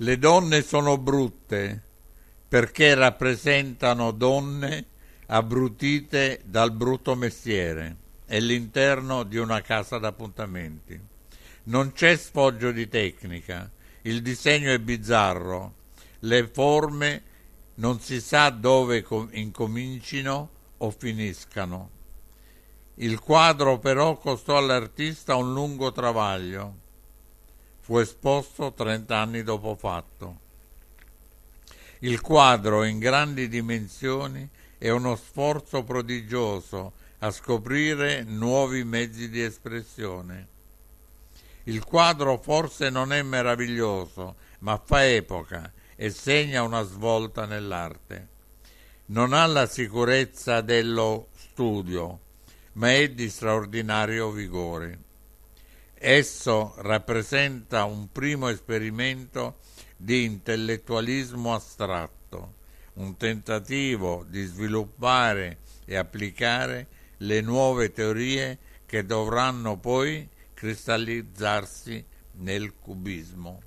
Le donne sono brutte perché rappresentano donne abbrutite dal brutto mestiere e l'interno di una casa d'appuntamenti. Non c'è sfoggio di tecnica, il disegno è bizzarro, le forme non si sa dove incomincino o finiscano. Il quadro però costò all'artista un lungo travaglio fu esposto 30 anni dopo fatto. Il quadro in grandi dimensioni è uno sforzo prodigioso a scoprire nuovi mezzi di espressione. Il quadro forse non è meraviglioso, ma fa epoca e segna una svolta nell'arte. Non ha la sicurezza dello studio, ma è di straordinario vigore. Esso rappresenta un primo esperimento di intellettualismo astratto, un tentativo di sviluppare e applicare le nuove teorie che dovranno poi cristallizzarsi nel cubismo.